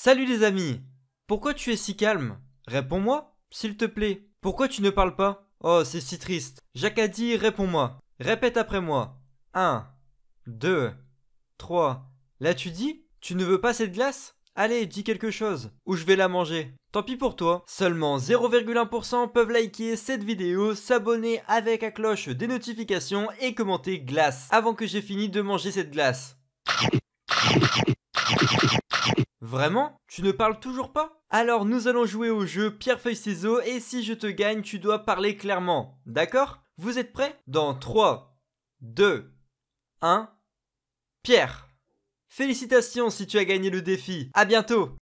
Salut les amis Pourquoi tu es si calme Réponds-moi, s'il te plaît. Pourquoi tu ne parles pas Oh, c'est si triste. Jacques a dit réponds-moi. Répète après moi. 1, 2, 3. Là tu dis Tu ne veux pas cette glace Allez, dis quelque chose, ou je vais la manger. Tant pis pour toi. Seulement 0,1% peuvent liker cette vidéo, s'abonner avec la cloche des notifications et commenter glace avant que j'ai fini de manger cette glace. Vraiment Tu ne parles toujours pas alors nous allons jouer au jeu pierre-feuille-ciseaux et si je te gagne, tu dois parler clairement. D'accord Vous êtes prêts Dans 3, 2, 1, Pierre Félicitations si tu as gagné le défi. À bientôt